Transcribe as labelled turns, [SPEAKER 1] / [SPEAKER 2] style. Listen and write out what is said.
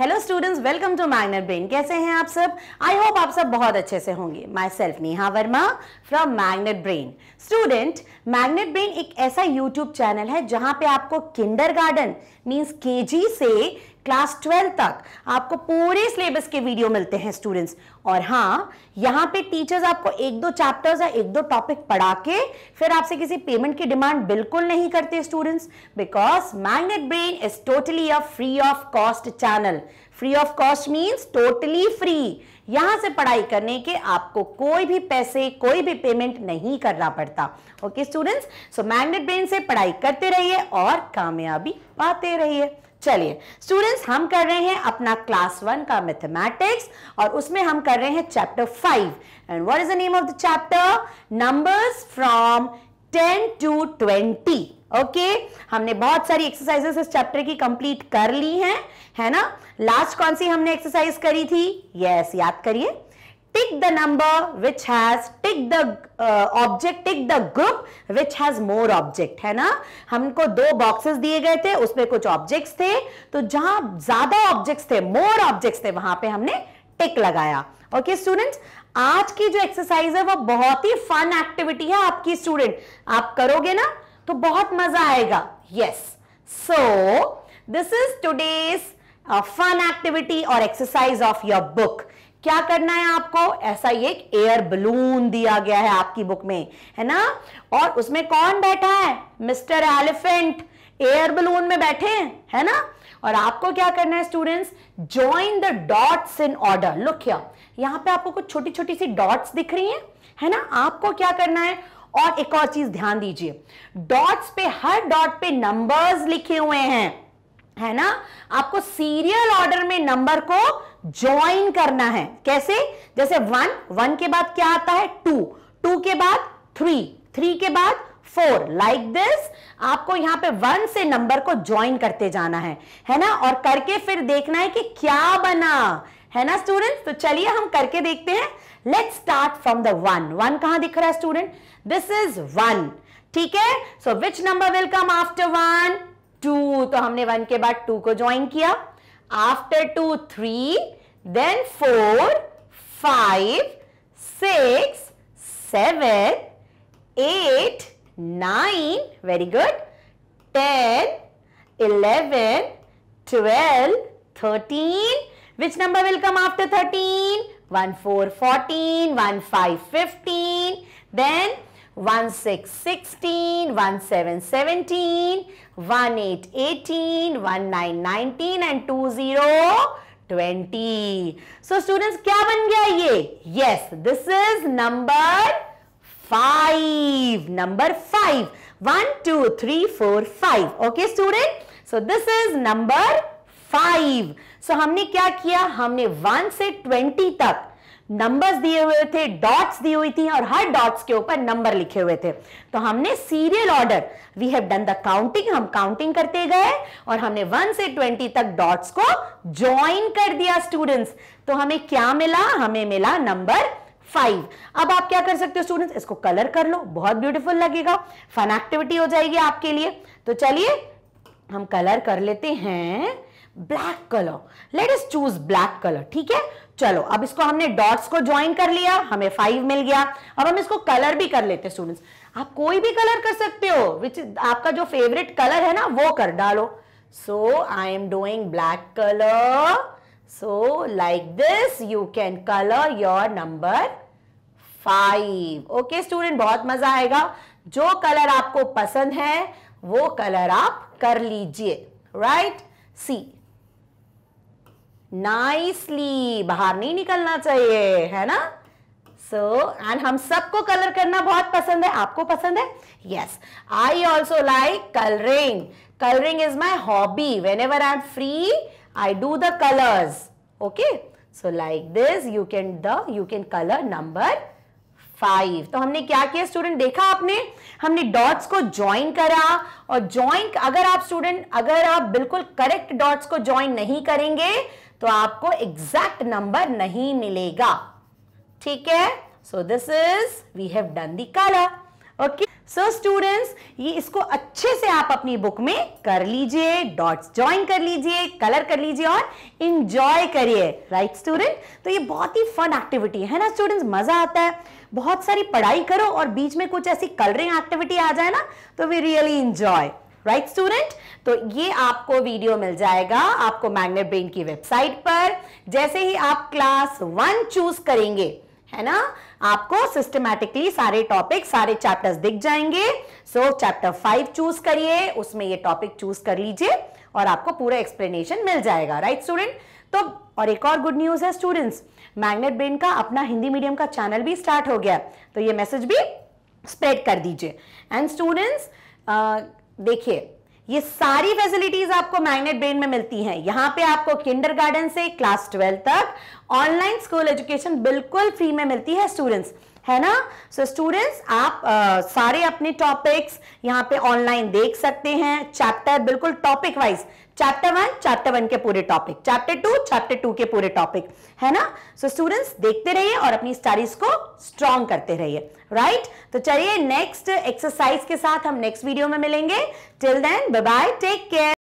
[SPEAKER 1] Hello students welcome to Magnet Brain कैसे हैं आप सब आई होप आप सब बहुत अच्छे से होंगे myself Neha Verma from Magnet Brain student Magnet Brain एक ऐसा यूट्यूब चैनल है जहां पे आपको किंडर गार्डन मीन्स के से क्लास ट्वेल्व तक आपको पूरे सिलेबस के वीडियो मिलते हैं स्टूडेंट्स और हाँ यहाँ पे टीचर्स आपको एक दो चैप्टर्स या एक दो टॉपिक पढ़ा के फिर आपसे किसी पेमेंट की डिमांड बिल्कुल नहीं करते students because Magnet Brain is totally a free of cost channel free of cost means totally free यहां से पढ़ाई करने के आपको कोई भी पैसे कोई भी पेमेंट नहीं करना पड़ता okay students so Magnet Brain से पढ़ाई करते रहिए और कामयाबी पाते रहिए चलिए स्टूडेंट्स हम कर रहे हैं अपना क्लास वन का मैथमेटिक्स और उसमें हम कर रहे हैं chapter five and what is the name of the chapter numbers from ten to twenty okay हमने बहुत सारी एक्सरसाइजेस इस चैप्टर की कंप्लीट कर ली हैं है ना लास्ट कौन सी हमने एक्सरसाइज करी थी यस yes, याद करिए tick the number which has tick the uh, object tick the group which has more object है ना हमको दो बॉक्सेस दिए गए थे उसमें कुछ ऑब्जेक्ट्स थे तो जहां ज्यादा ऑब्जेक्ट्स थे मोर ऑब्जेक्ट्स थे वहां पे हमने टिक लगाया ओके okay, स्टूडेंट्स आज की जो एक्सरसाइज है वो बहुत ही फन एक्टिविटी है आपकी स्टूडेंट आप करोगे ना तो बहुत मजा आएगा yes so this is today's fun activity और एक्सरसाइज ऑफ योर बुक क्या करना है आपको ऐसा ही एक एयर बलून दिया गया है आपकी बुक में है ना और उसमें कौन बैठा है मिस्टर एलिफेंट एयर बलून में बैठे हैं है ना और आपको क्या करना है students join the dots in order look here यहाँ पे आपको कुछ छोटी छोटी सी डॉट्स दिख रही हैं है ना आपको क्या करना है और एक और चीज ध्यान दीजिए डॉट्स पे हर डॉट पे नंबर्स लिखे हुए हैं है ना आपको सीरियल ऑर्डर में नंबर को ज्वाइन करना है कैसे जैसे वन वन के बाद क्या आता है टू टू के बाद थ्री थ्री के बाद फोर लाइक दिस आपको यहां पे वन से नंबर को ज्वाइन करते जाना है है ना और करके फिर देखना है कि क्या बना है ना स्टूडेंट तो चलिए हम करके देखते हैं let's start from the one one कहां दिख रहा है स्टूडेंट दिस इज वन ठीक है so which number will come after one two तो हमने वन के बाद टू को ज्वाइन किया after two three then four five six seven eight nine very good ten eleven twelve thirteen which number will come after thirteen one four fourteen one five fifteen then one six sixteen one seven seventeen one eight eighteen one nine nineteen and two zero twenty so student क्या बन गया ये yes this is number five number five one two three four five okay student so this is number five so हमने क्या किया हमने one से twenty तक नंबर्स दिए हुए थे डॉट्स दी हुई थी और हर डॉट्स के ऊपर नंबर लिखे हुए थे तो हमने serial order we have done the counting हम काउंटिंग करते गए और हमने वन से ट्वेंटी तक डॉट्स को ज्वाइन कर दिया स्टूडेंट्स तो हमें क्या मिला हमें मिला नंबर फाइव अब आप क्या कर सकते हो स्टूडेंट्स इसको कलर कर लो बहुत ब्यूटीफुल लगेगा फन एक्टिविटी हो जाएगी आपके लिए तो चलिए हम कलर कर लेते हैं black colour let us choose black colour ठीक है चलो अब इसको हमने डॉट्स को ज्वाइन कर लिया हमें फाइव मिल गया अब हम इसको कलर भी कर लेते स्टूडेंट्स आप कोई भी कलर कर सकते हो विच आपका जो फेवरेट कलर है ना वो कर डालो so I am doing black colour so like this you can colour your number five okay student बहुत मजा आएगा जो कलर आपको पसंद है वो कलर आप कर लीजिए राइट सी नाइसली बाहर नहीं निकलना चाहिए है ना सो so, एंड हम सबको कलर करना बहुत पसंद है आपको पसंद है yes I also like colouring colouring is my hobby whenever I am free I do the colours okay so like this you can the you can colour number five तो हमने क्या किया स्टूडेंट देखा आपने हमने dots को join करा और ज्वाइन अगर आप स्टूडेंट अगर आप बिल्कुल करेक्ट डॉट्स को ज्वाइन नहीं करेंगे तो आपको एग्जैक्ट नंबर नहीं मिलेगा ठीक है so this is we have done the colour okay so students ये इसको अच्छे से आप अपनी बुक में कर लीजिए डॉट्स ज्वाइन कर लीजिए कलर कर लीजिए और इंजॉय करिए राइट स्टूडेंट तो ये बहुत ही फन एक्टिविटी है ना स्टूडेंट्स मजा आता है बहुत सारी पढ़ाई करो और बीच में कुछ ऐसी कलरिंग एक्टिविटी आ जाए ना तो we really enjoy right right, student तो ये आपको वीडियो मिल जाएगा आपको मैग्नेट ब्रेन की वेबसाइट पर जैसे ही आप क्लास वन चूज करेंगे है ना आपको सिस्टमैटिकली सारे टॉपिक सारे चैप्टर्स दिख जाएंगे सो चैप्टर फाइव चूज करिए उसमें ये टॉपिक चूज कर लीजिए और आपको पूरा एक्सप्लेनेशन मिल जाएगा राइट right, स्टूडेंट तो और एक और गुड न्यूज है स्टूडेंट्स मैग्नेट ब्रेन का अपना हिंदी मीडियम का चैनल भी स्टार्ट हो गया तो ये मैसेज भी स्प्रेड कर दीजिए एंड स्टूडेंट्स देखिए ये सारी फैसिलिटीज आपको मैग्नेट ब्रेन में मिलती हैं यहाँ पे आपको गार्डन से क्लास ट्वेल्व तक ऑनलाइन स्कूल एजुकेशन बिल्कुल फ्री में मिलती है स्टूडेंट्स है ना सो so, स्टूडेंट्स आप आ, सारे अपने टॉपिक्स यहाँ पे ऑनलाइन देख सकते हैं चैप्टर बिल्कुल topic wise chapter one chapter one के पूरे topic chapter two chapter two के पूरे टॉपिक है ना सो so, स्टूडेंट्स देखते रहिए और अपनी स्टडीज को स्ट्रॉन्ग करते रहिए राइट right? तो चलिए नेक्स्ट एक्सरसाइज के साथ हम नेक्स्ट वीडियो में मिलेंगे till then bye bye take care